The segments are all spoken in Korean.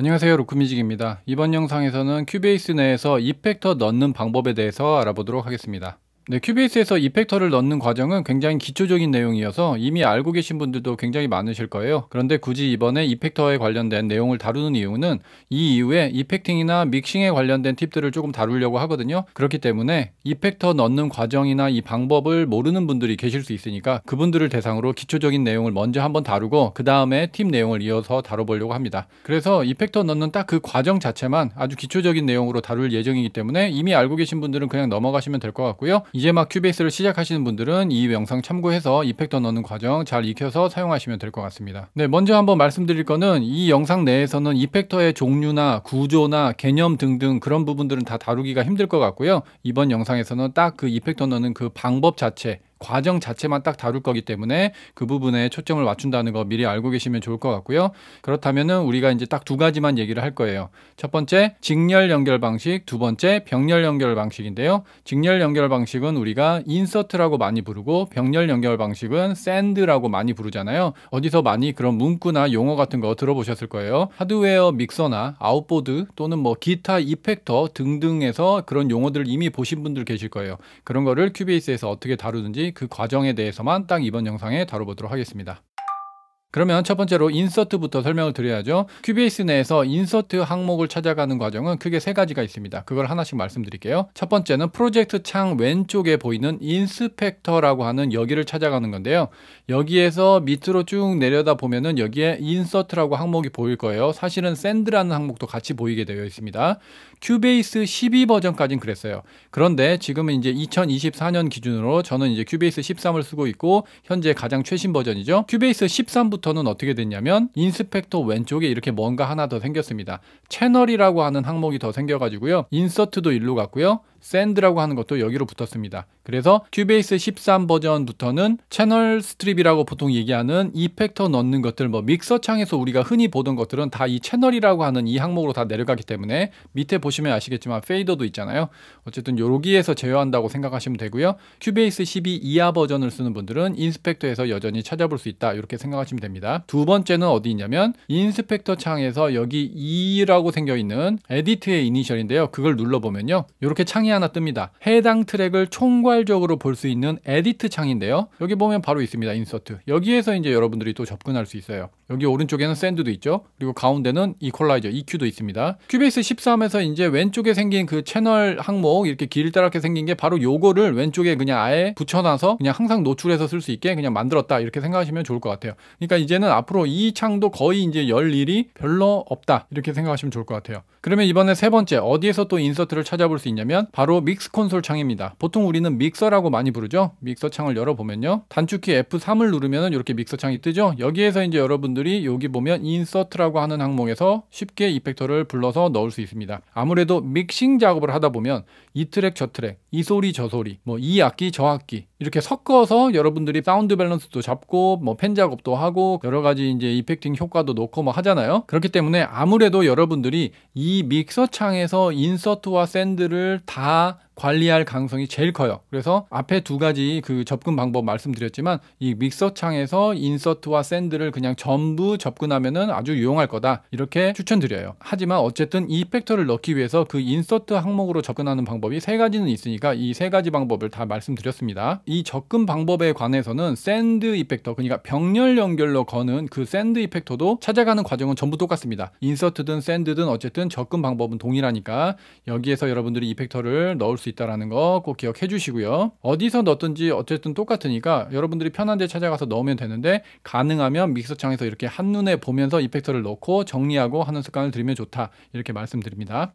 안녕하세요 루크뮤직입니다 이번 영상에서는 큐베이스 내에서 이펙터 넣는 방법에 대해서 알아보도록 하겠습니다 네, 큐베이스에서 이펙터를 넣는 과정은 굉장히 기초적인 내용이어서 이미 알고 계신 분들도 굉장히 많으실 거예요. 그런데 굳이 이번에 이펙터에 관련된 내용을 다루는 이유는 이 이후에 이펙팅이나 믹싱에 관련된 팁들을 조금 다루려고 하거든요. 그렇기 때문에 이펙터 넣는 과정이나 이 방법을 모르는 분들이 계실 수 있으니까 그분들을 대상으로 기초적인 내용을 먼저 한번 다루고 그 다음에 팁 내용을 이어서 다뤄보려고 합니다. 그래서 이펙터 넣는 딱 그 과정 자체만 아주 기초적인 내용으로 다룰 예정이기 때문에 이미 알고 계신 분들은 그냥 넘어가시면 될 것 같고요. 이제 막 큐베이스를 시작하시는 분들은 이 영상 참고해서 이펙터 넣는 과정 잘 익혀서 사용하시면 될 것 같습니다. 네, 먼저 한번 말씀드릴 거는 이 영상 내에서는 이펙터의 종류나 구조나 개념 등등 그런 부분들은 다 다루기가 힘들 것 같고요. 이번 영상에서는 딱 그 이펙터 넣는 그 방법 자체 과정 자체만 딱 다룰 거기 때문에 그 부분에 초점을 맞춘다는 거 미리 알고 계시면 좋을 것 같고요. 그렇다면은 우리가 이제 딱 두 가지만 얘기를 할 거예요. 첫 번째 직렬 연결 방식, 두 번째 병렬 연결 방식인데요. 직렬 연결 방식은 우리가 인서트라고 많이 부르고 병렬 연결 방식은 샌드라고 많이 부르잖아요. 어디서 많이 그런 문구나 용어 같은 거 들어보셨을 거예요. 하드웨어 믹서나 아웃보드 또는 뭐 기타 이펙터 등등에서 그런 용어들을 이미 보신 분들 계실 거예요. 그런 거를 큐베이스에서 어떻게 다루는지 그 과정에 대해서만 딱 이번 영상에 다뤄보도록 하겠습니다. 그러면 첫 번째로 인서트부터 설명을 드려야죠. 큐베이스 내에서 인서트 항목을 찾아가는 과정은 크게 세 가지가 있습니다. 그걸 하나씩 말씀드릴게요. 첫 번째는 프로젝트 창 왼쪽에 보이는 인스펙터라고 하는 여기를 찾아가는 건데요. 여기에서 밑으로 쭉 내려다 보면은 여기에 인서트라고 항목이 보일 거예요. 사실은 샌드라는 항목도 같이 보이게 되어 있습니다. 큐베이스 12 버전까지는 그랬어요. 그런데 지금은 이제 2024년 기준으로 저는 이제 큐베이스 13을 쓰고 있고 현재 가장 최신 버전이죠. 큐베이스 13부터는 어떻게 됐냐면 인스펙터 왼쪽에 이렇게 뭔가 하나 더 생겼습니다. 채널이라고 하는 항목이 더 생겨가지고요. 인서트도 일로 갔고요. 샌드라고 하는 것도 여기로 붙었습니다. 그래서 큐베이스 13 버전부터는 채널 스트립이라고 보통 얘기하는 이펙터 넣는 것들 뭐 믹서 창에서 우리가 흔히 보던 것들은 다 이 채널이라고 하는 이 항목으로 다 내려가기 때문에 밑에 보시면 아시겠지만 페이더도 있잖아요. 어쨌든 여기에서 제어한다고 생각하시면 되고요. 큐베이스 12 이하 버전을 쓰는 분들은 인스펙터에서 여전히 찾아볼 수 있다 이렇게 생각하시면 됩니다. 두 번째는 어디 있냐면 인스펙터 창에서 여기 2라고 생겨 있는 에디트의 이니셜인데요. 그걸 눌러보면요. 이렇게 창이 창이 하나 뜹니다. 해당 트랙을 총괄적으로 볼 수 있는 에디트 창인데요. 여기 보면 바로 있습니다. 인서트. 여기에서 이제 여러분들이 또 접근할 수 있어요. 여기 오른쪽에는 샌드도 있죠. 그리고 가운데는 이퀄라이저 EQ도 있습니다. 큐베이스 13에서 이제 왼쪽에 생긴 그 채널 항목 이렇게 길다랗게 생긴 게 바로 요거를 왼쪽에 그냥 아예 붙여놔서 그냥 항상 노출해서 쓸 수 있게 그냥 만들었다 이렇게 생각하시면 좋을 것 같아요. 그러니까 이제는 앞으로 이 창도 거의 이제 열 일이 별로 없다 이렇게 생각하시면 좋을 것 같아요. 그러면 이번에 세 번째 어디에서 또 인서트를 찾아볼 수 있냐면 바로 믹스 콘솔 창입니다. 보통 우리는 믹서라고 많이 부르죠. 믹서 창을 열어보면요. 단축키 F3을 누르면 이렇게 믹서 창이 뜨죠. 여기에서 이제 여러분들이 여기 보면 인서트라고 하는 항목에서 쉽게 이펙터를 불러서 넣을 수 있습니다. 아무래도 믹싱 작업을 하다 보면 이 트랙 저 트랙, 이 소리 저 소리, 뭐 이 악기 저 악기 이렇게 섞어서 여러분들이 사운드 밸런스도 잡고 뭐 펜 작업도 하고 여러 가지 이제 이펙팅 효과도 넣고 뭐 하잖아요. 그렇기 때문에 아무래도 여러분들이 이 믹서 창에서 인서트와 샌드를 다 관리할 가능성이 제일 커요. 그래서 앞에 두 가지 그 접근 방법 말씀드렸지만 이 믹서 창에서 인서트와 샌드를 그냥 전부 접근하면은 아주 유용할 거다. 이렇게 추천드려요. 하지만 어쨌든 이 팩터를 넣기 위해서 그 인서트 항목으로 접근하는 방법이 세 가지는 있으니까 이 세 가지 방법을 다 말씀드렸습니다. 이 접근 방법에 관해서는 샌드 이펙터 그러니까 병렬 연결로 거는 그 샌드 이펙터도 찾아가는 과정은 전부 똑같습니다. 인서트든 샌드든 어쨌든 접근 방법은 동일하니까 여기에서 여러분들이 이펙터를 넣을 수 있다라는 거 꼭 기억해 주시고요. 어디서 넣든지 어쨌든 똑같으니까 여러분들이 편한 데 찾아가서 넣으면 되는데 가능하면 믹서창에서 이렇게 한눈에 보면서 이펙터를 넣고 정리하고 하는 습관을 들이면 좋다. 이렇게 말씀드립니다.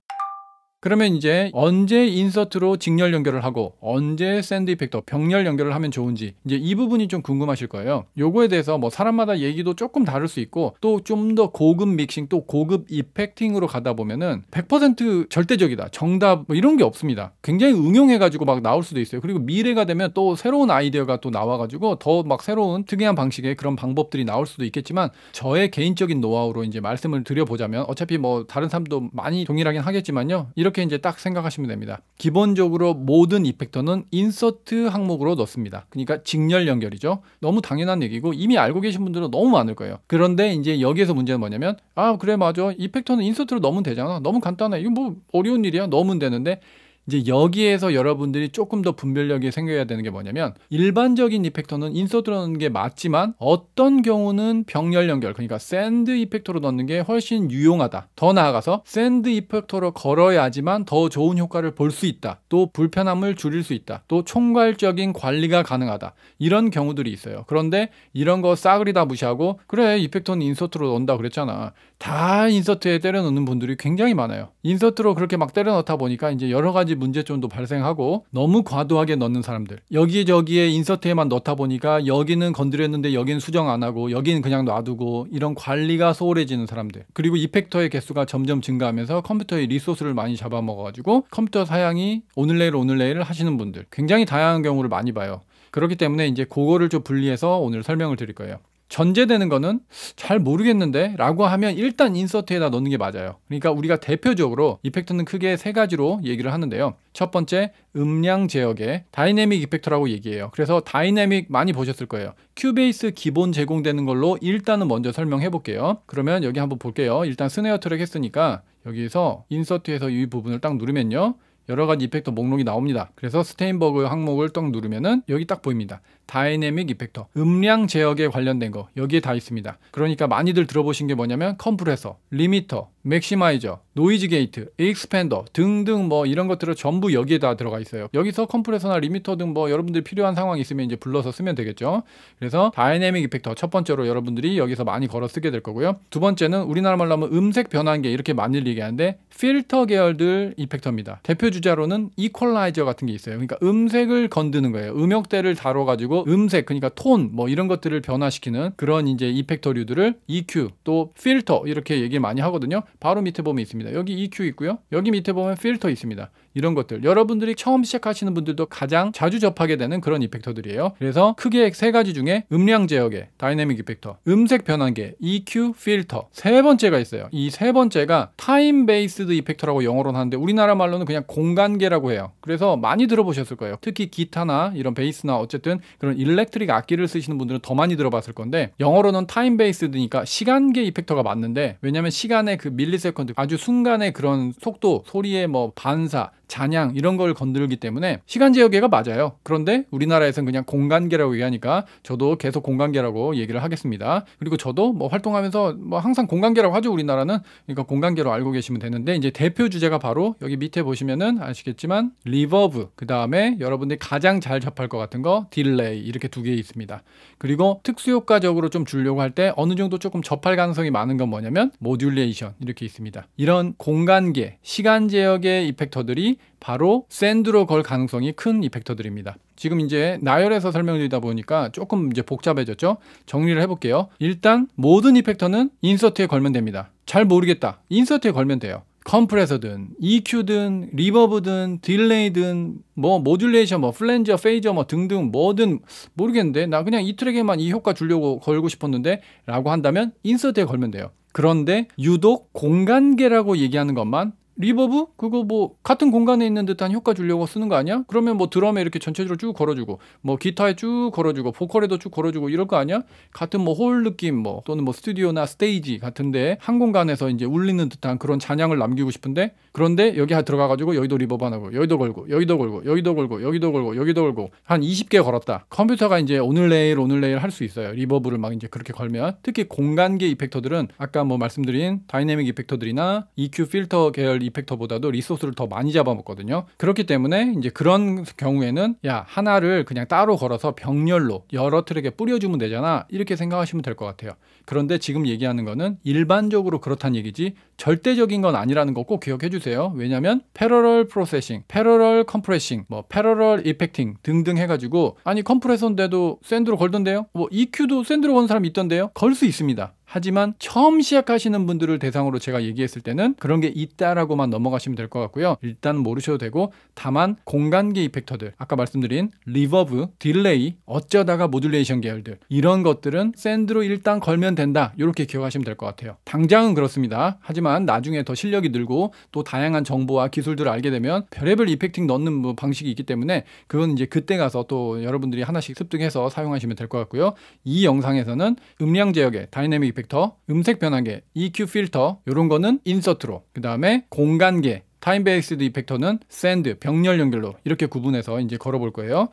그러면 이제 언제 인서트로 직렬 연결을 하고 언제 샌드 이펙터 병렬 연결을 하면 좋은지 이제 이 부분이 좀 궁금하실 거예요. 요거에 대해서 뭐 사람마다 얘기도 조금 다를 수 있고 또 좀 더 고급 믹싱 또 고급 이펙팅으로 가다 보면은 100% 절대적이다. 정답 뭐 이런 게 없습니다. 굉장히 응용해 가지고 막 나올 수도 있어요. 그리고 미래가 되면 또 새로운 아이디어가 또 나와 가지고 더 막 새로운 특이한 방식의 그런 방법들이 나올 수도 있겠지만 저의 개인적인 노하우로 이제 말씀을 드려 보자면 어차피 뭐 다른 사람도 많이 동일하긴 하겠지만요. 이렇게 이렇게 이제 딱 생각하시면 됩니다. 기본적으로 모든 이펙터는 인서트 항목으로 넣습니다. 그러니까 직렬 연결이죠. 너무 당연한 얘기고 이미 알고 계신 분들은 너무 많을 거예요. 그런데 이제 여기에서 문제는 뭐냐면 아 그래 맞아 이펙터는 인서트로 넣으면 되잖아. 너무 간단해. 이거 뭐 어려운 일이야. 넣으면 되는데 이제 여기에서 여러분들이 조금 더 분별력이 생겨야 되는 게 뭐냐면 일반적인 이펙터는 인서트 로 넣는 게 맞지만 어떤 경우는 병렬 연결 그러니까 샌드 이펙터로 넣는 게 훨씬 유용하다. 더 나아가서 샌드 이펙터로 걸어야지만 더 좋은 효과를 볼 수 있다. 또 불편함을 줄일 수 있다. 또 총괄적인 관리가 가능하다. 이런 경우들이 있어요. 그런데 이런 거 싸그리 다 무시하고 그래 이펙터는 인서트로 넣는다 그랬잖아. 다 인서트에 때려 넣는 분들이 굉장히 많아요. 인서트로 그렇게 막 때려 넣다 보니까 이제 여러 가지 가지 문제점도 발생하고 너무 과도하게 넣는 사람들 여기저기에 인서트에만 넣다 보니까 여기는 건드렸는데 여기는 수정 안 하고 여기는 그냥 놔두고 이런 관리가 소홀해지는 사람들 그리고 이펙터의 개수가 점점 증가하면서 컴퓨터의 리소스를 많이 잡아먹어가지고 컴퓨터 사양이 오늘 내일 오늘 내일 하시는 분들 굉장히 다양한 경우를 많이 봐요 그렇기 때문에 이제 그거를 좀 분리해서 오늘 설명을 드릴 거예요 전제되는 거는 잘 모르겠는데 라고 하면 일단 인서트에다 넣는 게 맞아요. 그러니까 우리가 대표적으로 이펙트는 크게 세 가지로 얘기를 하는데요. 첫 번째 음량 제어계 다이내믹 이펙터라고 얘기해요. 그래서 다이내믹 많이 보셨을 거예요. 큐베이스 기본 제공되는 걸로 일단은 먼저 설명해 볼게요. 그러면 여기 한번 볼게요. 일단 스네어 트랙 했으니까 여기서 인서트에서 이 부분을 딱 누르면요. 여러 가지 이펙터 목록이 나옵니다. 그래서 스테인버그 항목을 떡 누르면은 여기 딱 보입니다. 다이내믹 이펙터, 음량 제어에 관련된 거 여기에 다 있습니다. 그러니까 많이들 들어보신 게 뭐냐면 컴프레서, 리미터, 맥시마이저, 노이즈 게이트, 익스팬더 등등 뭐 이런 것들을 전부 여기에 다 들어가 있어요. 여기서 컴프레서나 리미터 등 뭐 여러분들이 필요한 상황이 있으면 이제 불러서 쓰면 되겠죠. 그래서 다이내믹 이펙터 첫 번째로 여러분들이 여기서 많이 걸어 쓰게 될 거고요. 두 번째는 우리나라 말로 하면 음색 변환계 이렇게 많이 얘기하는데 필터 계열들 이펙터입니다. 대표 주자로는 이퀄라이저 같은 게 있어요. 그러니까 음색을 건드는 거예요. 음역대를 다뤄 가지고 음색 그러니까 톤 뭐 이런 것들을 변화시키는 그런 이제 이펙터류들을 EQ 또 필터 이렇게 얘기 많이 하거든요. 바로 밑에 보면 있습니다. 여기 EQ 있고요. 여기 밑에 보면 필터 있습니다. 이런 것들 여러분들이 처음 시작하시는 분들도 가장 자주 접하게 되는 그런 이펙터들이에요 그래서 크게 세 가지 중에 음량 제어계 다이내믹 이펙터 음색 변환계 EQ 필터 세 번째가 있어요 이 세 번째가 타임 베이스드 이펙터라고 영어로는 하는데 우리나라 말로는 그냥 공간계라고 해요 그래서 많이 들어보셨을 거예요 특히 기타나 이런 베이스나 어쨌든 그런 일렉트릭 악기를 쓰시는 분들은 더 많이 들어봤을 건데 영어로는 타임 베이스드니까 시간계 이펙터가 맞는데 왜냐면 시간의 그 밀리세컨드 아주 순간의 그런 속도 소리의 뭐 반사 잔향 이런 걸 건들기 때문에 시간 제어계가 맞아요. 그런데 우리나라에서는 그냥 공간계라고 얘기하니까 저도 계속 공간계라고 얘기를 하겠습니다. 그리고 저도 뭐 활동하면서 뭐 항상 공간계라고 하죠. 우리나라는 그러니까 공간계로 알고 계시면 되는데 이제 대표 주제가 바로 여기 밑에 보시면은 아시겠지만 리버브 그 다음에 여러분들이 가장 잘 접할 것 같은 거 딜레이 이렇게 두 개 있습니다. 그리고 특수효과적으로 좀 주려고 할 때 어느 정도 조금 접할 가능성이 많은 건 뭐냐면 모듈레이션 이렇게 있습니다. 이런 공간계, 시간 제어계 이펙터들이 바로 샌드로 걸 가능성이 큰 이펙터들입니다. 지금 이제 나열해서 설명드리다 보니까 조금 이제 복잡해졌죠? 정리를 해볼게요. 일단 모든 이펙터는 인서트에 걸면 됩니다. 잘 모르겠다. 인서트에 걸면 돼요. 컴프레서든 EQ든 리버브든 딜레이든 뭐 모듈레이션 뭐 플랜저 페이저 뭐 등등 뭐든 모르겠는데 나 그냥 이 트랙에만 이 효과 주려고 걸고 싶었는데 라고 한다면 인서트에 걸면 돼요. 그런데 유독 공간계라고 얘기하는 것만 리버브 그거 뭐 같은 공간에 있는 듯한 효과 주려고 쓰는 거 아니야? 그러면 뭐 드럼에 이렇게 전체적으로 쭉 걸어주고 뭐 기타에 쭉 걸어주고 보컬에도 쭉 걸어주고 이럴 거 아니야? 같은 뭐 홀 느낌 뭐 또는 뭐 스튜디오나 스테이지 같은데 한 공간에서 이제 울리는 듯한 그런 잔향을 남기고 싶은데 그런데 여기 들어가 가지고 여기도 리버브 하고 여기도 걸고 여기도 걸고 여기도 걸고 여기도 걸고 여기도 걸고 한 20개 걸었다. 컴퓨터가 이제 오늘 내일 오늘 내일 할 수 있어요. 리버브를 막 이제 그렇게 걸면 특히 공간계 이펙터들은 아까 뭐 말씀드린 다이내믹 이펙터들이나 EQ 필터 계열 이펙터보다도 리소스를 더 많이 잡아먹거든요. 그렇기 때문에 이제 그런 경우에는 야 하나를 그냥 따로 걸어서 병렬로 여러 트랙에 뿌려주면 되잖아 이렇게 생각하시면 될 것 같아요. 그런데 지금 얘기하는 거는 일반적으로 그렇다는 얘기지 절대적인 건 아니라는 거 꼭 기억해 주세요. 왜냐면 패러럴 프로세싱, 패러럴 컴프레싱, 뭐 패러럴 이펙팅 등등 해가지고 아니 컴프레서인데도 샌드로 걸던데요? 뭐 EQ도 샌드로 건 사람 있던데요? 걸 수 있습니다. 하지만 처음 시작하시는 분들을 대상으로 제가 얘기했을 때는 그런 게 있다라고만 넘어가시면 될 것 같고요. 일단 모르셔도 되고 다만 공간계 이펙터들 아까 말씀드린 리버브, 딜레이, 어쩌다가 모듈레이션 계열들 이런 것들은 샌드로 일단 걸면 된다 이렇게 기억하시면 될 것 같아요. 당장은 그렇습니다. 하지만 나중에 더 실력이 늘고 또 다양한 정보와 기술들을 알게 되면 별의별 이펙팅 넣는 뭐 방식이 있기 때문에 그건 이제 그때 가서 또 여러분들이 하나씩 습득해서 사용하시면 될 것 같고요. 이 영상에서는 음량 제어계 다이내믹 이펙터 음색 변환계, EQ 필터 이런 거는 인서트로 그 다음에 공간계 타임 베이스드 이펙터는 샌드, 병렬 연결로 이렇게 구분해서 이제 걸어볼 거예요.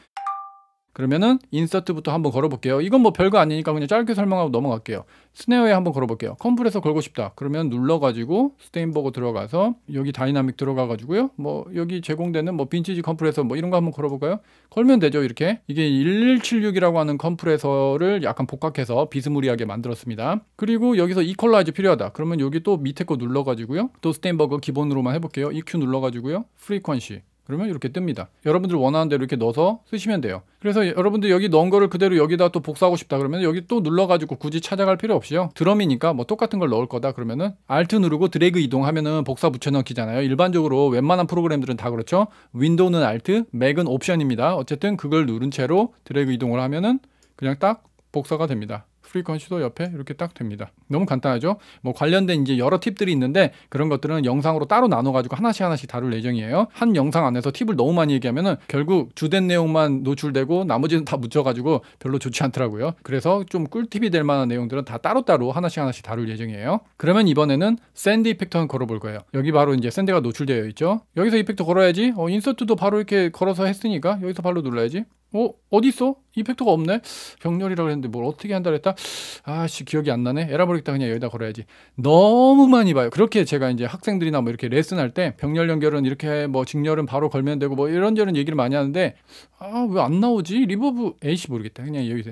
그러면은 인서트부터 한번 걸어볼게요. 이건 뭐 별거 아니니까 그냥 짧게 설명하고 넘어갈게요. 스네어에 한번 걸어볼게요. 컴프레서 걸고 싶다. 그러면 눌러가지고 스테인버거 들어가서 여기 다이나믹 들어가가지고요. 뭐 여기 제공되는 뭐 빈티지 컴프레서 뭐 이런 거 한번 걸어볼까요? 걸면 되죠. 이렇게 이게 1176이라고 하는 컴프레서를 약간 복각해서 비스무리하게 만들었습니다. 그리고 여기서 이퀄라이즈 필요하다. 그러면 여기 또 밑에 거 눌러가지고요. 또 스테인버거 기본으로만 해볼게요. EQ 눌러가지고요. 프리퀀시 그러면 이렇게 뜹니다. 여러분들 원하는 대로 이렇게 넣어서 쓰시면 돼요. 그래서 여러분들 여기 넣은 거를 그대로 여기다 또 복사하고 싶다 그러면 여기 또 눌러가지고 굳이 찾아갈 필요 없이요. 드럼이니까 뭐 똑같은 걸 넣을 거다 그러면은 Alt 누르고 드래그 이동하면은 복사 붙여넣기잖아요. 일반적으로 웬만한 프로그램들은 다 그렇죠. 윈도우는 Alt, 맥은 옵션입니다. 어쨌든 그걸 누른 채로 드래그 이동을 하면은 그냥 딱 복사가 됩니다. 프리퀀시도 옆에 이렇게 딱 됩니다. 너무 간단하죠? 뭐 관련된 이제 여러 팁들이 있는데 그런 것들은 영상으로 따로 나눠가지고 하나씩 하나씩 다룰 예정이에요. 한 영상 안에서 팁을 너무 많이 얘기하면 결국 주된 내용만 노출되고 나머지는 다 묻혀가지고 별로 좋지 않더라고요. 그래서 좀 꿀팁이 될 만한 내용들은 다 따로따로 하나씩 하나씩 다룰 예정이에요. 그러면 이번에는 샌디 이펙터 한 걸어볼 거예요. 여기 바로 이제 샌디가 노출되어 있죠. 여기서 이펙터 걸어야지. 어, 인서트도 바로 이렇게 걸어서 했으니까 여기서 바로 눌러야지. 어? 어디 있어? 이펙터가 없네? 병렬이라고 했는데 뭘 어떻게 한다 그랬다? 아씨 기억이 안 나네. 에라버리겠다 그냥 여기다 걸어야지. 너무 많이 봐요. 그렇게 제가 이제 학생들이나 뭐 이렇게 레슨할 때 병렬 연결은 이렇게 뭐 직렬은 바로 걸면 되고 뭐 이런저런 얘기를 많이 하는데 아 왜 안 나오지? 리버브 에이씨 모르겠다. 그냥 여기서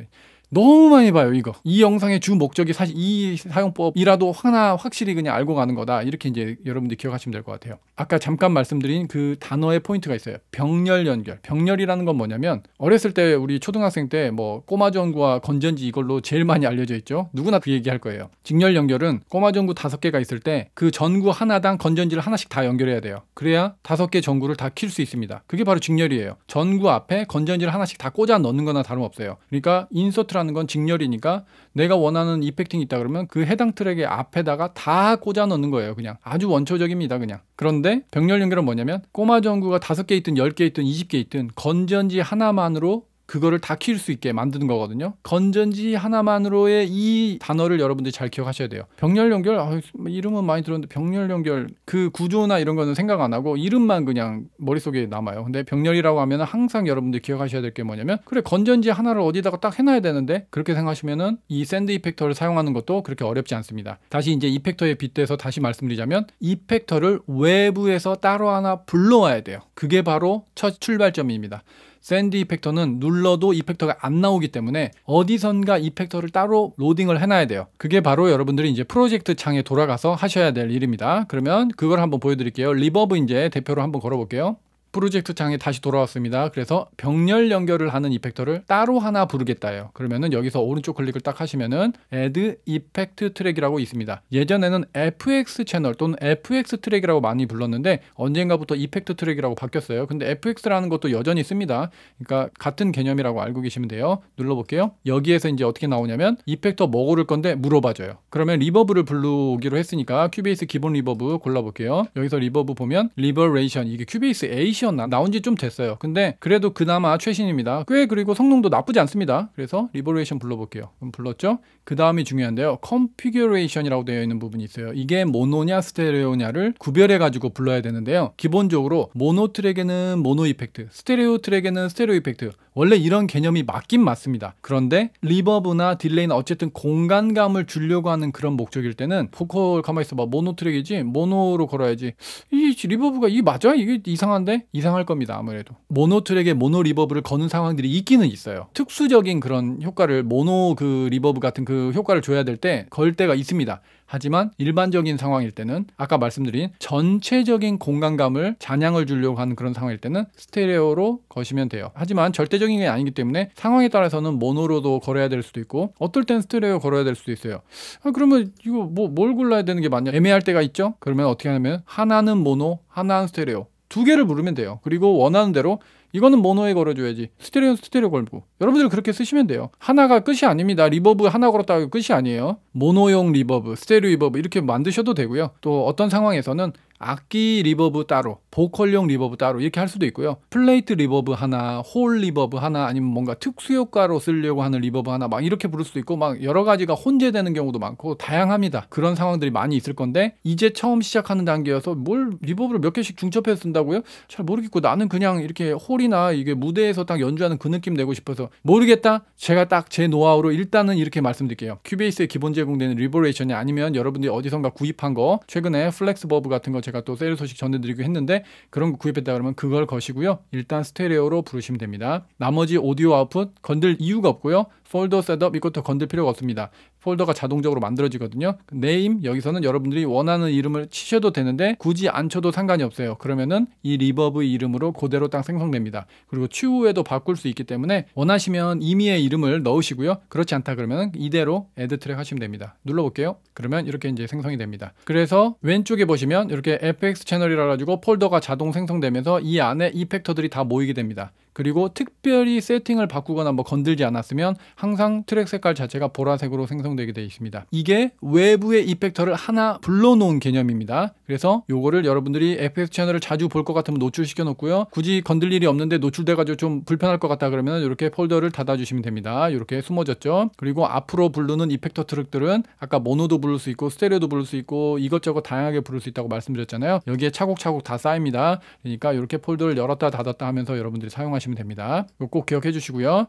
너무 많이 봐요 이거 이 영상의 주 목적이 사실 이 사용법이라도 하나 확실히 그냥 알고 가는 거다 이렇게 이제 여러분들 기억하시면 될 것 같아요 아까 잠깐 말씀드린 그 단어의 포인트가 있어요 병렬 연결 병렬이라는 건 뭐냐면 어렸을 때 우리 초등학생 때 뭐 꼬마전구와 건전지 이걸로 제일 많이 알려져 있죠 누구나 그 얘기할 거예요 직렬 연결은 꼬마전구 다섯 개가 있을 때 그 전구 하나당 건전지를 하나씩 다 연결해야 돼요 그래야 다섯 개 전구를 다 킬 수 있습니다 그게 바로 직렬이에요 전구 앞에 건전지를 하나씩 다 꽂아 넣는 거나 다름없어요 그러니까 인서트랑 트랙이라는 건 직렬이니까 내가 원하는 이펙팅이 있다 그러면 그 해당 트랙의 앞에다가 다 꽂아 넣는 거예요. 그냥 아주 원초적입니다. 그냥. 그런데 병렬 연결은 뭐냐면 꼬마 전구가 다섯 개 있든 열 개 있든 이십 개 있든 건전지 하나만으로 그거를 다 키울 수 있게 만드는 거거든요. 건전지 하나만으로의 이 단어를 여러분들이 잘 기억하셔야 돼요. 병렬 연결 아, 이름은 많이 들었는데 병렬 연결 그 구조나 이런 거는 생각 안 하고 이름만 그냥 머릿속에 남아요. 근데 병렬이라고 하면 항상 여러분들이 기억하셔야 될 게 뭐냐면 그래 건전지 하나를 어디다가 딱 해놔야 되는데 그렇게 생각하시면은 이 샌드 이펙터를 사용하는 것도 그렇게 어렵지 않습니다. 다시 이제 이펙터에 빗대서 다시 말씀드리자면 이펙터를 외부에서 따로 하나 불러와야 돼요. 그게 바로 첫 출발점입니다. 샌디 이펙터는 눌러도 이펙터가 안 나오기 때문에 어디선가 이펙터를 따로 로딩을 해놔야 돼요. 그게 바로 여러분들이 이제 프로젝트 창에 돌아가서 하셔야 될 일입니다. 그러면 그걸 한번 보여드릴게요. 리버브 이제 대표로 한번 걸어볼게요. 프로젝트 창에 다시 돌아왔습니다. 그래서 병렬 연결을 하는 이펙터를 따로 하나 부르겠다예요. 그러면은 여기서 오른쪽 클릭을 딱 하시면은 Add Effect Track이라고 있습니다. 예전에는 FX 채널 또는 FX 트랙이라고 많이 불렀는데 언젠가부터 이펙트 트랙이라고 바뀌었어요. 근데 FX라는 것도 여전히 씁니다. 그러니까 같은 개념이라고 알고 계시면 돼요. 눌러볼게요. 여기에서 이제 어떻게 나오냐면 이펙터 뭐 고를 건데 물어봐줘요. 그러면 리버브를 부르기로 했으니까 큐베이스 기본 리버브 골라볼게요. 여기서 리버브 보면 리버레이션 이게 큐베이스 A 최신이나 나온 지 좀 됐어요. 근데 그래도 그나마 최신입니다. 꽤 그리고 성능도 나쁘지 않습니다. 그래서 리버레이션 불러볼게요. 그럼 불렀죠? 그 다음이 중요한데요. 컴피규레이션이라고 되어 있는 부분이 있어요. 이게 모노냐 스테레오냐를 구별해가지고 불러야 되는데요. 기본적으로 모노 트랙에는 모노 이펙트, 스테레오 트랙에는 스테레오 이펙트. 원래 이런 개념이 맞긴 맞습니다. 그런데 리버브나 딜레이는 어쨌든 공간감을 주려고 하는 그런 목적일 때는 포컬 가만히 있어봐 모노 트랙이지 모노로 걸어야지 이 리버브가 이 맞아? 이게 이상한데? 이상할 겁니다. 아무래도 모노 트랙에 모노 리버브를 거는 상황들이 있기는 있어요. 특수적인 그런 효과를 모노 그 리버브 같은 그 효과를 줘야 될 때 걸 때가 있습니다. 하지만 일반적인 상황일 때는 아까 말씀드린 전체적인 공간감을 잔향을 주려고 하는 그런 상황일 때는 스테레오로 거시면 돼요. 하지만 절대적인 게 아니기 때문에 상황에 따라서는 모노로도 걸어야 될 수도 있고 어떨 땐 스테레오 걸어야 될 수도 있어요. 아, 그러면 이거 뭐 뭘 골라야 되는 게 맞냐? 애매할 때가 있죠? 그러면 어떻게 하냐면 하나는 모노, 하나는 스테레오 두 개를 물으면 돼요. 그리고 원하는 대로 이거는 모노에 걸어줘야지. 스테레오는 스테레오 걸고. 여러분들 그렇게 쓰시면 돼요. 하나가 끝이 아닙니다. 리버브 하나 걸었다고 끝이 아니에요. 모노용 리버브, 스테레오 리버브 이렇게 만드셔도 되고요. 또 어떤 상황에서는 악기 리버브 따로, 보컬용 리버브 따로 이렇게 할 수도 있고요. 플레이트 리버브 하나, 홀 리버브 하나 아니면 뭔가 특수 효과로 쓰려고 하는 리버브 하나 막 이렇게 부를 수도 있고 막 여러 가지가 혼재되는 경우도 많고 다양합니다. 그런 상황들이 많이 있을 건데 이제 처음 시작하는 단계여서 뭘 리버브를 몇 개씩 중첩해서 쓴다고요? 잘 모르겠고 나는 그냥 이렇게 홀이나 이게 무대에서 딱 연주하는 그 느낌 내고 싶어서 모르겠다. 제가 딱 제 노하우로 일단은 이렇게 말씀드릴게요. 큐베이스에 기본 제공되는 리버레이션이 아니면 여러분들이 어디선가 구입한 거 최근에 플렉스버브 같은 거 제가 또 세일 소식 전해드리고 했는데 그런 거 구입했다 그러면 그걸 거시고요 일단 스테레오로 부르시면 됩니다. 나머지 오디오 아웃풋 건들 이유가 없고요. 폴더 셋업 이것도 건들 필요가 없습니다. 폴더가 자동적으로 만들어지거든요. 네임 여기서는 여러분들이 원하는 이름을 치셔도 되는데 굳이 안 쳐도 상관이 없어요. 그러면은 이 리버브 이름으로 그대로 딱 생성됩니다. 그리고 추후에도 바꿀 수 있기 때문에 원하시면 임의의 이름을 넣으시고요. 그렇지 않다 그러면 이대로 애드 트랙 하시면 됩니다. 눌러볼게요. 그러면 이렇게 이제 생성이 됩니다. 그래서 왼쪽에 보시면 이렇게 fx 채널이라 가지고 폴더가 자동 생성되면서 이 안에 이펙터들이다 모이게 됩니다. 그리고 특별히 세팅을 바꾸거나 뭐 건들지 않았으면 항상 트랙 색깔 자체가 보라색으로 생성되게 되어 있습니다. 이게 외부의 이펙터를 하나 불러놓은 개념입니다. 그래서 요거를 여러분들이 f x 채널을 자주 볼 것 같으면 노출시켜 놓고요. 굳이 건들 일이 없는데 노출돼가지고 좀 불편할 것 같다 그러면 이렇게 폴더를 닫아주시면 됩니다. 이렇게 숨어졌죠. 그리고 앞으로 부르는 이펙터 트랙들은 아까 모노도 부를 수 있고 스테레오도 부를 수 있고 이것저것 다양하게 부를 수 있다고 말씀드렸잖아요. 여기에 차곡차곡 다 쌓입니다. 그러니까 이렇게 폴더를 열었다 닫았다 하면서 여러분들이 사용하시면 보시면 됩니다. 꼭 기억해 주시고요.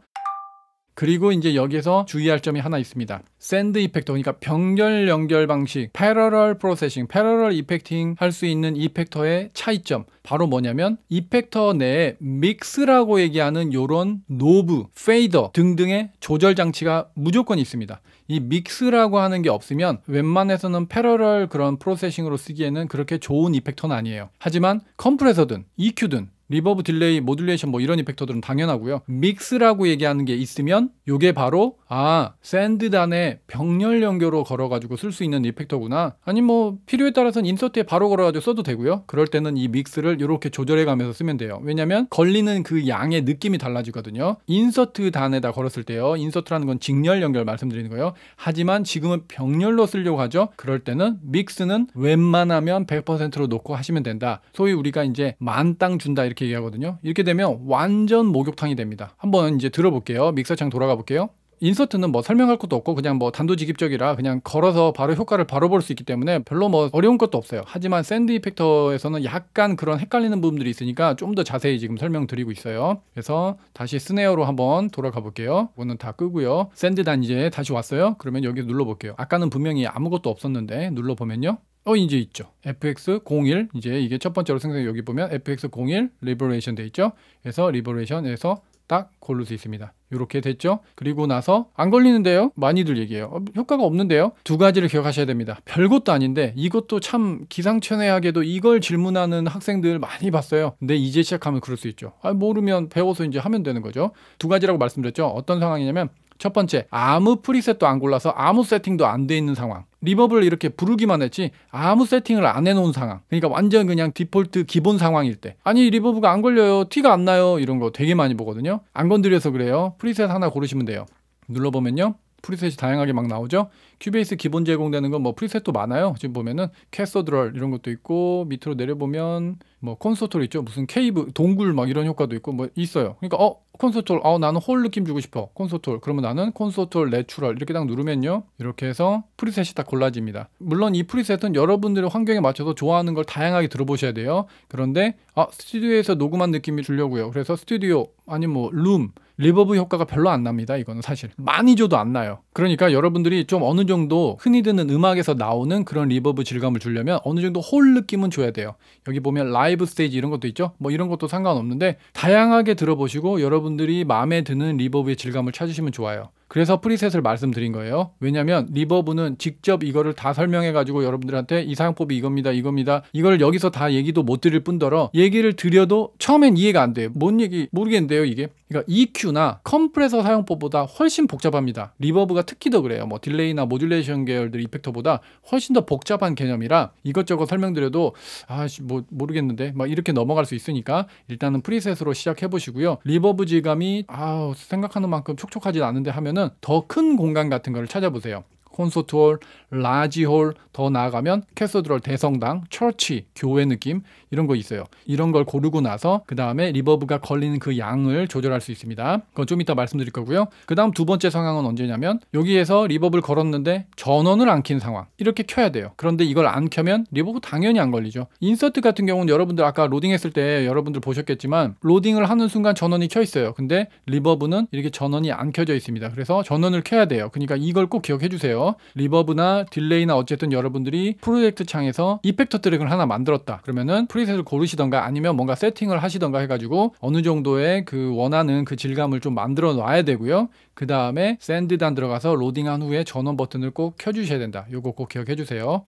그리고 이제 여기에서 주의할 점이 하나 있습니다. 샌드 이펙터, 그러니까 병렬 연결 방식, 패러럴 프로세싱, 패러럴 이펙팅 할 수 있는 이펙터의 차이점 바로 뭐냐면 이펙터 내에 믹스라고 얘기하는 요런 노브, 페이더 등등의 조절 장치가 무조건 있습니다. 이 믹스라고 하는 게 없으면 웬만해서는 패러럴 그런 프로세싱으로 쓰기에는 그렇게 좋은 이펙터는 아니에요. 하지만 컴프레서든 EQ든 리버브 딜레이 모듈레이션 뭐 이런 이펙터들은 당연하고요 믹스라고 얘기하는 게 있으면 요게 바로 아 샌드단에 병렬 연결로 걸어가지고 쓸 수 있는 이펙터구나 아니 뭐 필요에 따라서는 인서트에 바로 걸어가지고 써도 되고요 그럴 때는 이 믹스를 이렇게 조절해가면서 쓰면 돼요 왜냐면 걸리는 그 양의 느낌이 달라지거든요 인서트 단에다 걸었을 때요 인서트라는 건 직렬 연결 말씀드리는 거예요 하지만 지금은 병렬로 쓰려고 하죠 그럴 때는 믹스는 웬만하면 100%로 놓고 하시면 된다 소위 우리가 이제 만땅 준다 이렇게 이렇게 얘기하거든요. 이렇게 되면 완전 목욕탕이 됩니다. 한번 이제 들어볼게요. 믹서창 돌아가 볼게요. 인서트는 뭐 설명할 것도 없고 그냥 뭐 단도직입적이라 그냥 걸어서 바로 효과를 바로 볼 수 있기 때문에 별로 뭐 어려운 것도 없어요. 하지만 샌드 이펙터에서는 약간 그런 헷갈리는 부분들이 있으니까 좀 더 자세히 지금 설명드리고 있어요. 그래서 다시 스네어로 한번 돌아가 볼게요. 이거는 다 끄고요. 샌드 단지에 다시 왔어요. 그러면 여기 눌러볼게요. 아까는 분명히 아무것도 없었는데 눌러보면요. 어 이제 있죠. FX01 이제 이게 첫 번째로 생성 여기 보면 FX01 리버레이션 돼 있죠. 그래서 리버레이션에서 딱 고를 수 있습니다. 이렇게 됐죠. 그리고 나서 안 걸리는데요. 많이들 얘기해요. 어, 효과가 없는데요. 두 가지를 기억하셔야 됩니다. 별것도 아닌데 이것도 참 기상천외하게도 이걸 질문하는 학생들 많이 봤어요. 근데 이제 시작하면 그럴 수 있죠. 아, 모르면 배워서 이제 하면 되는 거죠. 두 가지라고 말씀드렸죠. 어떤 상황이냐면 첫 번째 아무 프리셋도 안 골라서 아무 세팅도 안 돼 있는 상황. 리버브를 이렇게 부르기만 했지 아무 세팅을 안 해놓은 상황 그러니까 완전 그냥 디폴트 기본 상황일 때 아니 리버브가 안 걸려요 티가 안 나요 이런 거 되게 많이 보거든요 안 건드려서 그래요 프리셋 하나 고르시면 돼요 눌러보면요 프리셋이 다양하게 막 나오죠. 큐베이스 기본 제공되는 건 뭐 프리셋도 많아요. 지금 보면은 캐서드럴 이런 것도 있고 밑으로 내려보면 뭐 콘서트를 있죠. 무슨 케이브 동굴 막 이런 효과도 있고 뭐 있어요. 그러니까 어 콘서트 어 나는 홀 느낌 주고 싶어 콘서트 그러면 나는 콘서트 내추럴 이렇게 딱 누르면요 이렇게 해서 프리셋이 딱 골라집니다. 물론 이 프리셋은 여러분들의 환경에 맞춰서 좋아하는 걸 다양하게 들어보셔야 돼요. 그런데 아 스튜디오에서 녹음한 느낌이 주려고요. 그래서 스튜디오 아니면 뭐룸 리버브 효과가 별로 안 납니다. 이거는 사실 많이 줘도 안 나요. 그러니까 여러분들이 좀 어느 정도 흔히 듣는 음악에서 나오는 그런 리버브 질감을 주려면 어느 정도 홀 느낌은 줘야 돼요. 여기 보면 라이브 스테이지 이런 것도 있죠. 뭐 이런 것도 상관없는데 다양하게 들어보시고 여러분들이 마음에 드는 리버브의 질감을 찾으시면 좋아요. 그래서 프리셋을 말씀드린 거예요. 왜냐하면 리버브는 직접 이거를 다 설명해가지고 여러분들한테 이 사용법이 이겁니다, 이겁니다. 이걸 여기서 다 얘기도 못 드릴 뿐더러 얘기를 드려도 처음엔 이해가 안 돼요. 뭔 얘기 모르겠는데요, 이게. 그러니까 EQ나 컴프레서 사용법보다 훨씬 복잡합니다. 리버브가 특히 더 그래요. 뭐 딜레이나 모듈레이션 계열들 이펙터보다 훨씬 더 복잡한 개념이라 이것저것 설명드려도 아뭐 모르겠는데 막 이렇게 넘어갈 수 있으니까 일단은 프리셋으로 시작해 보시고요. 리버브 질감이 아 생각하는 만큼 촉촉하지 않은데 하면은 보면은 더큰 공간 같은 걸 찾아보세요. 콘서트홀, 라지홀, 더 나아가면 캐서드럴 대성당, 처치, 교회 느낌 이런 거 있어요. 이런 걸 고르고 나서 그 다음에 리버브가 걸리는 그 양을 조절할 수 있습니다. 그건 좀 이따 말씀드릴 거고요. 그 다음 두 번째 상황은 언제냐면 여기에서 리버브를 걸었는데 전원을 안킨 상황 이렇게 켜야 돼요. 그런데 이걸 안 켜면 리버브 당연히 안 걸리죠. 인서트 같은 경우는 여러분들 아까 로딩했을 때 여러분들 보셨겠지만 로딩을 하는 순간 전원이 켜 있어요. 근데 리버브는 이렇게 전원이 안 켜져 있습니다. 그래서 전원을 켜야 돼요. 그러니까 이걸 꼭 기억해 주세요. 리버브나 딜레이나 어쨌든 여러분들이 프로젝트 창에서 이펙터 트랙을 하나 만들었다. 그러면은 프리 프리셋을 고르시던가 아니면 뭔가 세팅을 하시던가 해가지고 어느 정도의 그 원하는 그 질감을 좀 만들어 놔야 되고요. 그 다음에 샌드단 들어가서 로딩한 후에 전원 버튼을 꼭 켜주셔야 된다. 요거 꼭 기억해 주세요.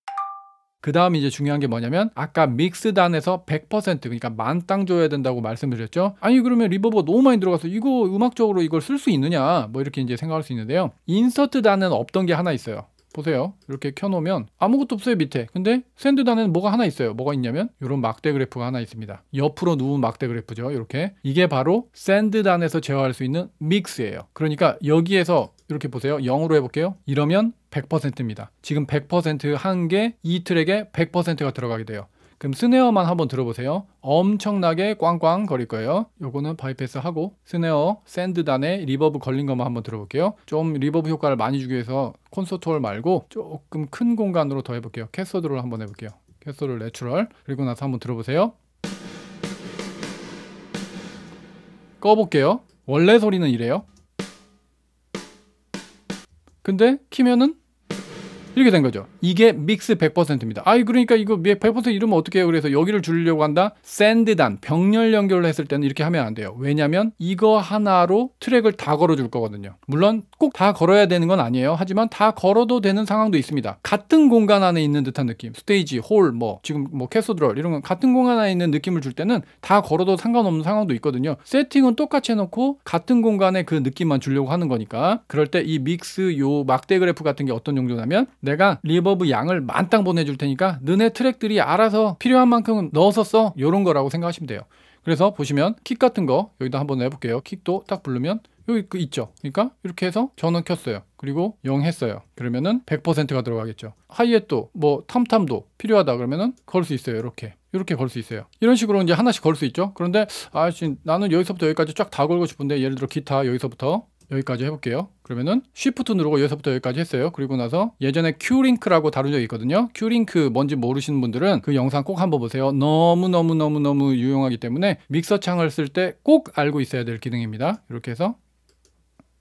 그 다음 이제 중요한 게 뭐냐면 아까 믹스단에서 100% 그러니까 만땅 줘야 된다고 말씀드렸죠 아니 그러면 리버버 너무 많이 들어가서 이거 음악적으로 이걸 쓸 수 있느냐 뭐 이렇게 이제 생각할 수 있는데요 인서트단은 없던 게 하나 있어요 보세요. 이렇게 켜놓으면 아무것도 없어요 밑에. 근데 샌드단에는 뭐가 하나 있어요. 뭐가 있냐면 이런 막대 그래프가 하나 있습니다. 옆으로 누운 막대 그래프죠. 이렇게 이게 바로 샌드단에서 제어할 수 있는 믹스예요. 그러니까 여기에서 이렇게 보세요. 0으로 해볼게요. 이러면 100%입니다. 지금 100%한 게이 트랙에 100%가 들어가게 돼요. 그럼 스네어만 한번 들어보세요. 엄청나게 꽝꽝 거릴 거예요. 요거는 바이패스 하고 스네어, 샌드단에 리버브 걸린 것만 한번 들어볼게요. 좀 리버브 효과를 많이 주기 위해서 콘서트 홀 말고 조금 큰 공간으로 더 해볼게요. 캐서드로 한번 해볼게요. 캐서드 내추럴 그리고 나서 한번 들어보세요. 꺼볼게요. 원래 소리는 이래요. 근데 키면은 이렇게 된 거죠. 이게 믹스 100%입니다. 아 그러니까 이거 100% 이러면 어떻게 해요? 그래서 여기를 줄이려고 한다. 샌드단 병렬 연결을 했을 때는 이렇게 하면 안 돼요. 왜냐면 이거 하나로 트랙을 다 걸어줄 거거든요. 물론 꼭 다 걸어야 되는 건 아니에요. 하지만 다 걸어도 되는 상황도 있습니다. 같은 공간 안에 있는 듯한 느낌. 스테이지, 홀, 뭐 지금 뭐 캐소드럴 이런 건 같은 공간 안에 있는 느낌을 줄 때는 다 걸어도 상관없는 상황도 있거든요. 세팅은 똑같이 해놓고 같은 공간에 그 느낌만 주려고 하는 거니까 그럴 때 이 믹스 요 막대 그래프 같은 게 어떤 용도냐면 내가 리버브 양을 만땅 보내줄 테니까 너네 트랙들이 알아서 필요한 만큼 넣어서 써 요런 거라고 생각하시면 돼요 그래서 보시면 킥 같은 거 여기다 한번 해볼게요 킥도 딱 부르면 여기 그 있죠 그러니까 이렇게 해서 전원 켰어요 그리고 0 했어요 그러면은 100%가 들어가겠죠 하이햇도 뭐 탐탐도 필요하다 그러면은 걸 수 있어요 이렇게 이렇게 걸 수 있어요 이런 식으로 이제 하나씩 걸 수 있죠 그런데 아 지금 나는 여기서부터 여기까지 쫙 다 걸고 싶은데 예를 들어 기타 여기서부터 여기까지 해볼게요 그러면은 쉬프트 누르고 여기서부터 여기까지 했어요. 그리고 나서 예전에 큐링크라고 다룬 적이 있거든요. 큐링크 뭔지 모르시는 분들은 그 영상 꼭 한번 보세요. 너무너무너무너무 유용하기 때문에 믹서 창을 쓸 때 꼭 알고 있어야 될 기능입니다. 이렇게 해서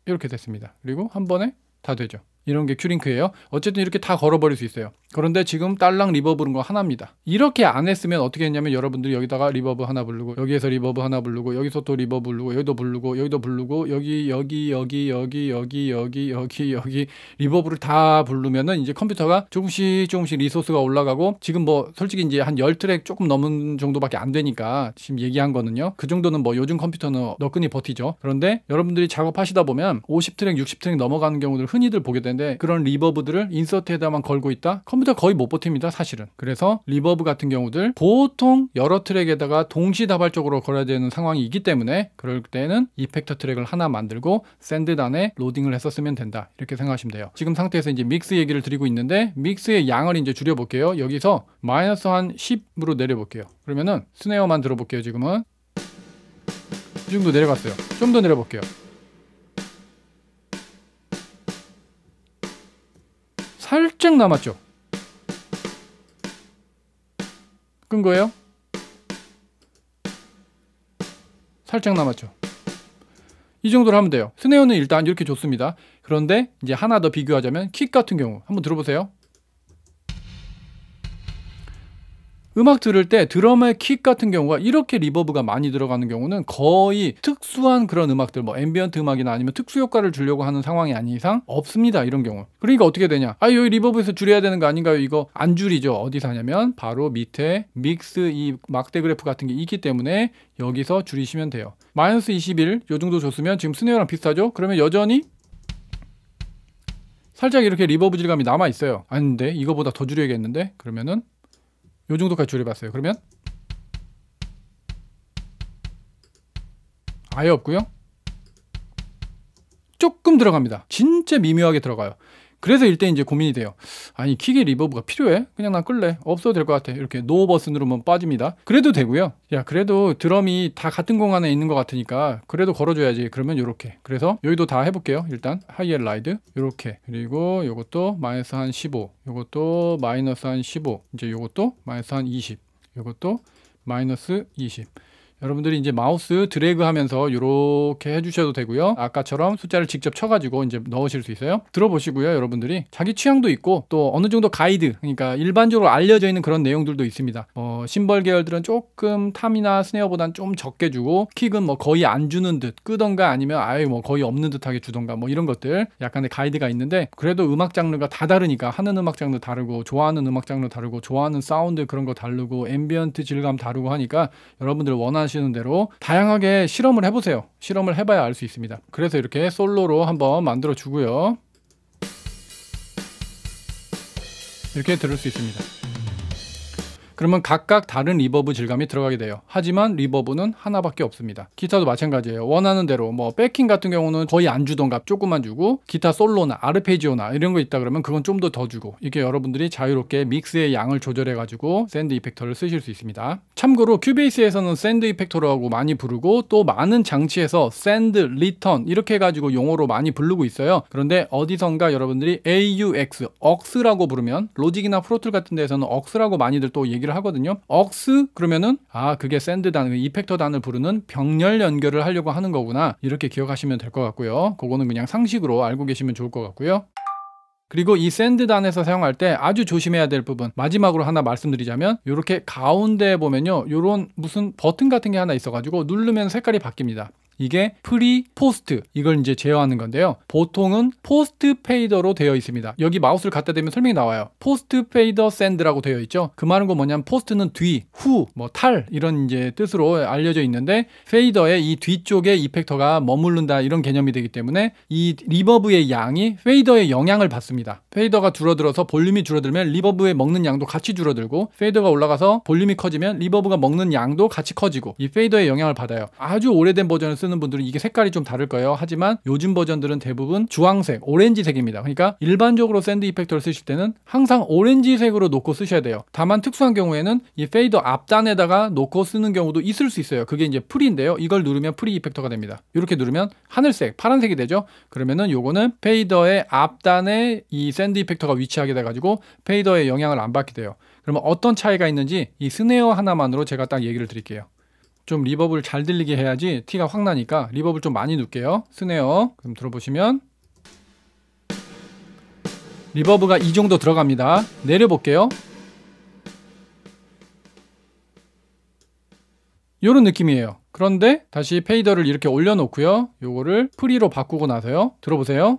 이렇게 됐습니다. 그리고 한 번에 다 되죠. 이런 게 큐링크예요. 어쨌든 이렇게 다 걸어버릴 수 있어요. 그런데 지금 딸랑 리버브는 거 하나입니다. 이렇게 안 했으면 어떻게 했냐면 여러분들이 여기다가 리버브 하나 부르고 여기에서 리버브 하나 부르고 여기서 또 리버브 부르고 여기도 부르고 여기도 부르고 여기 여기 여기 여기 여기 여기 여기 여기 리버브를 다 부르면은 이제 컴퓨터가 조금씩 조금씩 리소스가 올라가고 지금 뭐 솔직히 이제 한 열트랙 조금 넘은 정도밖에 안 되니까 지금 얘기한 거는요. 그 정도는 뭐 요즘 컴퓨터는 너끈히 버티죠. 그런데 여러분들이 작업하시다 보면 50트랙, 60트랙 넘어가는 경우들 흔히들 보게 되는 되는데 그런 리버브들을 인서트에다만 걸고 있다? 컴퓨터 거의 못 버팁니다 사실은 그래서 리버브 같은 경우들 보통 여러 트랙에다가 동시다발적으로 걸어야 되는 상황이기 때문에 그럴 때는 이펙터 트랙을 하나 만들고 샌드단에 로딩을 했었으면 된다 이렇게 생각하시면 돼요 지금 상태에서 이제 믹스 얘기를 드리고 있는데 믹스의 양을 이제 줄여볼게요 여기서 마이너스 한 10으로 내려볼게요 그러면은 스네어만 들어볼게요 지금은 이 정도 내려갔어요 좀 더 내려볼게요 살짝 남았죠. 끈 거예요? 살짝 남았죠. 이 정도로 하면 돼요. 스네어는 일단 이렇게 좋습니다. 그런데 이제 하나 더 비교하자면 킥 같은 경우 한번 들어보세요. 음악 들을 때 드럼의 킥 같은 경우가 이렇게 리버브가 많이 들어가는 경우는 거의 특수한 그런 음악들 뭐 앰비언트 음악이나 아니면 특수 효과를 주려고 하는 상황이 아닌 이상 없습니다 이런 경우 그러니까 어떻게 되냐 아 여기 리버브에서 줄여야 되는 거 아닌가요 이거 안 줄이죠 어디서 하냐면 바로 밑에 믹스 이 막대 그래프 같은 게 있기 때문에 여기서 줄이시면 돼요 마이너스 21 요 정도 줬으면 지금 스네어랑 비슷하죠 그러면 여전히 살짝 이렇게 리버브 질감이 남아 있어요 아닌데 이거보다 더 줄여야겠는데 그러면은 요 정도까지 줄여봤어요. 그러면 아예 없고요. 조금 들어갑니다. 진짜 미묘하게 들어가요. 그래서 일단 이제 고민이 돼요. 아니 킥의 리버브가 필요해? 그냥 나 끌래. 없어도 될 것 같아. 이렇게 노버슨으로면 뭐 빠집니다. 그래도 되고요. 야 그래도 드럼이 다 같은 공간에 있는 것 같으니까 그래도 걸어줘야지. 그러면 이렇게. 그래서 여기도 다 해볼게요. 일단 하이엘 라이드 이렇게 그리고 이것도 마이너스 한 15. 이것도 마이너스 한 15. 이제 이것도 마이너스 한 20. 이것도 마이너스 20. 여러분들이 이제 마우스 드래그 하면서 이렇게 해주셔도 되고요. 아까처럼 숫자를 직접 쳐가지고 이제 넣으실 수 있어요. 들어보시고요. 여러분들이 자기 취향도 있고 또 어느 정도 가이드 그러니까 일반적으로 알려져 있는 그런 내용들도 있습니다. 어, 심벌 계열들은 조금 탐이나 스네어보단 좀 적게 주고 킥은 뭐 거의 안 주는 듯 끄던가 아니면 아예 뭐 거의 없는 듯하게 주던가 뭐 이런 것들 약간의 가이드가 있는데 그래도 음악 장르가 다 다르니까 하는 음악 장르 다르고 좋아하는 음악 장르 다르고 좋아하는 사운드 그런 거 다르고 앰비언트 질감 다르고 하니까 여러분들 원하는 시 말씀하시는 대로 다양하게 실험을 해보세요. 실험을 해봐야 알 수 있습니다. 그래서 이렇게 솔로로 한번 만들어 주고요. 이렇게 들을 수 있습니다. 그러면 각각 다른 리버브 질감이 들어가게 돼요. 하지만 리버브는 하나밖에 없습니다. 기타도 마찬가지예요. 원하는 대로 뭐 백킹 같은 경우는 거의 안 주던가 조금만 주고 기타 솔로나 아르페지오나 이런 거 있다 그러면 그건 좀 더 더 주고 이게 렇 여러분들이 자유롭게 믹스의 양을 조절해 가지고 샌드 이펙터를 쓰실 수 있습니다. 참고로 큐베이스에서는 샌드 이펙터라고 많이 부르고 또 많은 장치에서 샌드 리턴 이렇게 해가지고 용어로 많이 부르고 있어요. 그런데 어디선가 여러분들이 AUX, a u x 라고 부르면 로직이나 프로툴 같은 데에서는 a u x 라고 많이들 또 얘기를 연결을 하거든요. 억스 그러면은 아 그게 샌드 단, 그 이펙터 단을 부르는 병렬 연결을 하려고 하는 거구나 이렇게 기억하시면 될 것 같고요. 그거는 그냥 상식으로 알고 계시면 좋을 것 같고요. 그리고 이 샌드단에서 사용할 때 아주 조심해야 될 부분 마지막으로 하나 말씀드리자면 이렇게 가운데 보면요 이런 무슨 버튼 같은 게 하나 있어가지고 누르면 색깔이 바뀝니다 이게 프리 포스트 이걸 이제 제어하는 건데요 보통은 포스트 페이더로 되어 있습니다 여기 마우스를 갖다 대면 설명이 나와요 포스트 페이더 샌드라고 되어 있죠 그 말은 거 그 뭐냐면 포스트는 뒤, 후, 뭐 탈 이런 이제 뜻으로 알려져 있는데 페이더의 이 뒤쪽에 이펙터가 머무른다 이런 개념이 되기 때문에 이 리버브의 양이 페이더의 영향을 받습니다 페이더가 줄어들어서 볼륨이 줄어들면 리버브에 먹는 양도 같이 줄어들고 페이더가 올라가서 볼륨이 커지면 리버브가 먹는 양도 같이 커지고 이 페이더의 영향을 받아요 아주 오래된 버전을 쓰는 분들은 이게 색깔이 좀 다를 거예요. 하지만 요즘 버전들은 대부분 주황색, 오렌지색입니다. 그러니까 일반적으로 샌드 이펙터를 쓰실 때는 항상 오렌지색으로 놓고 쓰셔야 돼요. 다만 특수한 경우에는 이 페이더 앞단에다가 놓고 쓰는 경우도 있을 수 있어요. 그게 이제 프리인데요. 이걸 누르면 프리 이펙터가 됩니다. 이렇게 누르면 하늘색, 파란색이 되죠. 그러면은 요거는 페이더의 앞단에 이 샌드 이펙터가 위치하게 돼가지고 페이더의 영향을 안 받게 돼요. 그러면 어떤 차이가 있는지 이 스네어 하나만으로 제가 딱 얘기를 드릴게요. 좀 리버브를 잘 들리게 해야지 티가 확 나니까 리버브 를좀 많이 넣을게요. 스네어. 그럼 들어보시면 리버브가 이 정도 들어갑니다. 내려볼게요. 요런 느낌이에요. 그런데 다시 페이더를 이렇게 올려놓고요. 요거를 프리로 바꾸고 나서요. 들어보세요.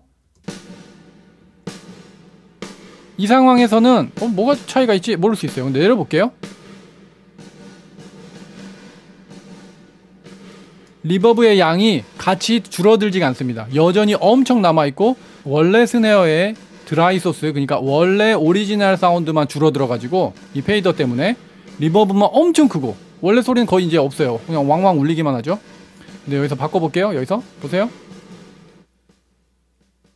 이 상황에서는 어, 뭐가 차이가 있지 모를 수 있어요. 내려볼게요. 리버브의 양이 같이 줄어들지가 않습니다. 여전히 엄청 남아있고 원래 스네어의 드라이 소스 그러니까 원래 오리지널 사운드만 줄어들어가지고 이 페이더 때문에 리버브만 엄청 크고 원래 소리는 거의 이제 없어요. 그냥 왕왕 울리기만 하죠. 근데 네, 여기서 바꿔볼게요. 여기서 보세요.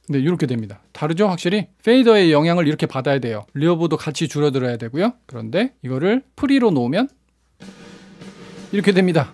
네, 이렇게 됩니다. 다르죠? 확실히? 페이더의 영향을 이렇게 받아야 돼요. 리버브도 같이 줄어들어야 되고요. 그런데 이거를 프리로 놓으면 이렇게 됩니다.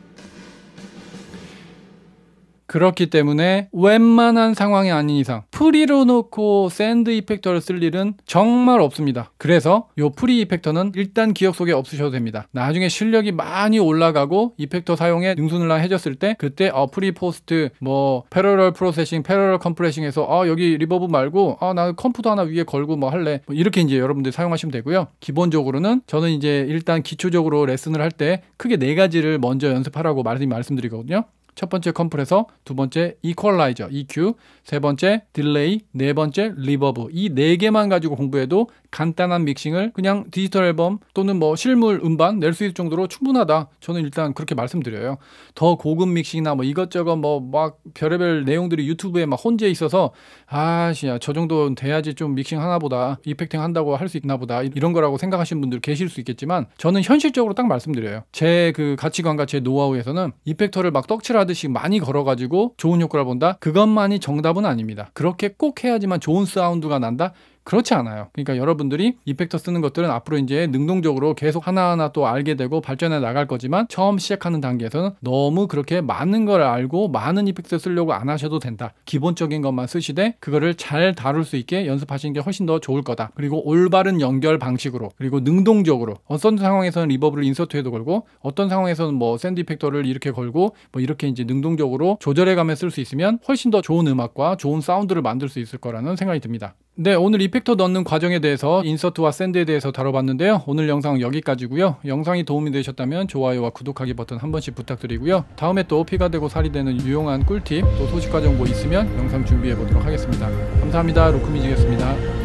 그렇기 때문에 웬만한 상황이 아닌 이상 프리로 놓고 샌드 이펙터를 쓸 일은 정말 없습니다. 그래서 요 프리 이펙터는 일단 기억 속에 없으셔도 됩니다. 나중에 실력이 많이 올라가고 이펙터 사용에 능수능란 해졌을 때 그때 어 프리 포스트 뭐 패러럴 프로세싱 패러럴 컴프레싱에서 어 여기 리버브 말고 아나 어, 컴프터 하나 위에 걸고 뭐 할래 뭐 이렇게 이제 여러분들 사용하시면 되고요. 기본적으로는 저는 이제 일단 기초적으로 레슨을 할 때 크게 네 가지를 먼저 연습하라고 말씀드리거든요. 첫 번째 컴프레서, 두 번째 이퀄라이저, EQ, 세 번째 딜레이, 네 번째 리버브. 이 네 개만 가지고 공부해도 간단한 믹싱을 그냥 디지털 앨범 또는 뭐 실물 음반 낼 수 있을 정도로 충분하다. 저는 일단 그렇게 말씀드려요. 더 고급 믹싱이나 뭐 이것저것 뭐 막 별의별 내용들이 유튜브에 막 혼재 있어서 아시야 저 정도는 돼야지 좀 믹싱 하나 보다 이펙팅 한다고 할 수 있나 보다 이런 거라고 생각하시는 분들 계실 수 있겠지만 저는 현실적으로 딱 말씀드려요. 제 그 가치관과 제 노하우에서는 이펙터를 막 떡칠하 하듯이 많이 걸어가지고 좋은 효과를 본다? 그것만이 정답은 아닙니다. 그렇게 꼭 해야지만 좋은 사운드가 난다? 그렇지 않아요. 그러니까 여러분들이 이펙터 쓰는 것들은 앞으로 이제 능동적으로 계속 하나하나 또 알게 되고 발전해 나갈 거지만 처음 시작하는 단계에서는 너무 그렇게 많은 걸 알고 많은 이펙터 쓰려고 안 하셔도 된다. 기본적인 것만 쓰시되 그거를 잘 다룰 수 있게 연습하시는 게 훨씬 더 좋을 거다. 그리고 올바른 연결 방식으로 그리고 능동적으로 어떤 상황에서는 리버브를 인서트해도 걸고 어떤 상황에서는 뭐 샌드 이펙터를 이렇게 걸고 뭐 이렇게 이제 능동적으로 조절해가며 쓸 수 있으면 훨씬 더 좋은 음악과 좋은 사운드를 만들 수 있을 거라는 생각이 듭니다. 네, 오늘 이펙터 넣는 과정에 대해서 인서트와 샌드에 대해서 다뤄봤는데요. 오늘 영상 은 여기까지고요. 영상이 도움이 되셨다면 좋아요와 구독하기 버튼 한 번씩 부탁드리고요. 다음에 또 피가 되고 살이 되는 유용한 꿀팁, 또 소식과 정보 있으면 영상 준비해 보도록 하겠습니다. 감사합니다. 로크미지겠습니다.